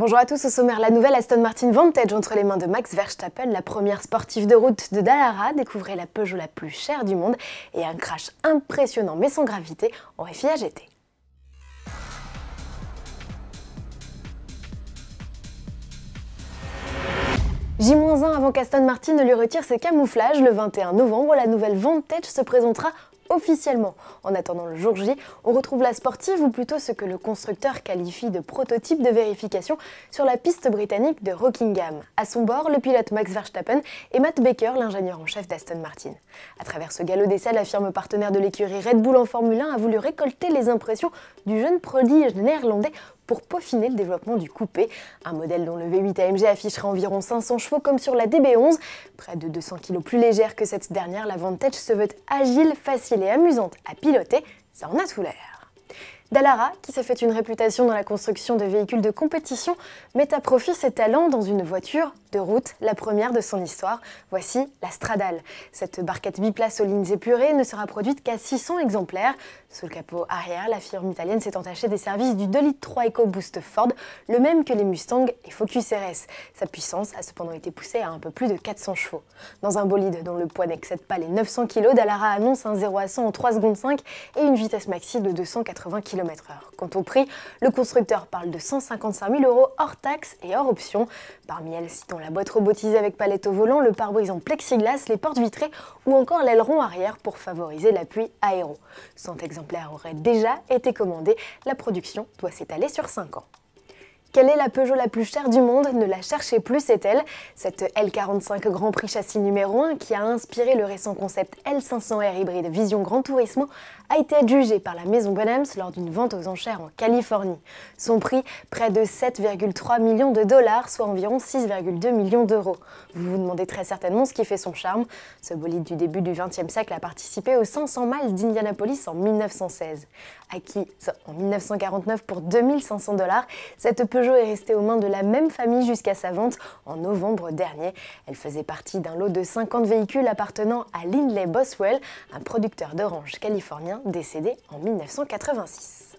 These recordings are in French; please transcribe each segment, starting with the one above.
Bonjour à tous, au sommaire, la nouvelle Aston Martin Vantage entre les mains de Max Verstappen, la première sportive de route de Dallara, découvrez la Peugeot la plus chère du monde et un crash impressionnant mais sans gravité en FIA GT. J-1 avant qu'Aston Martin ne lui retire ses camouflages, le 21 novembre, la nouvelle Vantage se présentera officiellement. En attendant le jour J, on retrouve la sportive ou plutôt ce que le constructeur qualifie de prototype de vérification sur la piste britannique de Rockingham. À son bord, le pilote Max Verstappen et Matt Baker, l'ingénieur en chef d'Aston Martin. À travers ce galop d'essai, la firme partenaire de l'écurie Red Bull en Formule 1 a voulu récolter les impressions du jeune prodige néerlandais pour peaufiner le développement du coupé, un modèle dont le V8 AMG affichera environ 500 chevaux comme sur la DB11. Près de 200 kg plus légère que cette dernière, la Vantage se veut agile, facile et amusante à piloter, ça en a tout l'air. Dallara, qui s'est fait une réputation dans la construction de véhicules de compétition, met à profit ses talents dans une voiture de route, la première de son histoire. Voici la Stradale. Cette barquette biplace aux lignes épurées ne sera produite qu'à 600 exemplaires. Sous le capot arrière, la firme italienne s'est entachée des services du 2 litres 3 EcoBoost Ford, le même que les Mustang et Focus RS. Sa puissance a cependant été poussée à un peu plus de 400 chevaux. Dans un bolide dont le poids n'excède pas les 900 kg, Dallara annonce un 0 à 100 en 3 secondes 5 et une vitesse maxi de 280 km Quant au prix, le constructeur parle de 155 000 euros hors taxes et hors options. Parmi elles, citons la boîte robotisée avec palette au volant, le pare-brise en plexiglas, les portes vitrées ou encore l'aileron arrière pour favoriser l'appui aéro. 100 exemplaires auraient déjà été commandés, la production doit s'étaler sur 5 ans. Quelle est la Peugeot la plus chère du monde Ne la cherchez plus, c'est elle. Cette L45 Grand Prix châssis numéro 1 qui a inspiré le récent concept L500R hybride Vision Grand Turismo a été adjugée par la maison Bonhams lors d'une vente aux enchères en Californie. Son prix, près de 7,3 millions de dollars, soit environ 6,2 millions d'euros. Vous vous demandez très certainement ce qui fait son charme. Ce bolide du début du XXe siècle a participé aux 500 miles d'Indianapolis en 1916. Acquis en 1949 pour 2500 dollars, cette Peugeot Peugeot est restée aux mains de la même famille jusqu'à sa vente en novembre dernier. Elle faisait partie d'un lot de 50 véhicules appartenant à Lindley Boswell, un producteur d'oranges californien décédé en 1986.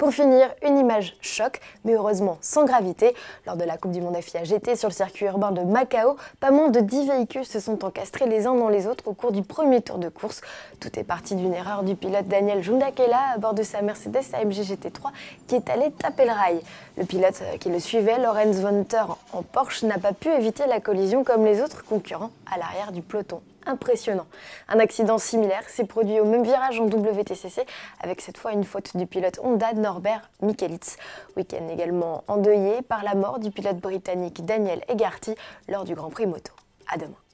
Pour finir, une image choc, mais heureusement sans gravité. Lors de la Coupe du Monde FIA GT sur le circuit urbain de Macao, pas moins de 10 véhicules se sont encastrés les uns dans les autres au cours du premier tour de course. Tout est parti d'une erreur du pilote Daniel Jundakela à bord de sa Mercedes AMG GT3 qui est allé taper le rail. Le pilote euh, qui le suivait, Lorenz Vonter en Porsche, n'a pas pu éviter la collision comme les autres concurrents à l'arrière du peloton impressionnant. Un accident similaire s'est produit au même virage en WTCC, avec cette fois une faute du pilote Honda Norbert Michelitz. Week-end également endeuillé par la mort du pilote britannique Daniel Egarty lors du Grand Prix moto. À demain.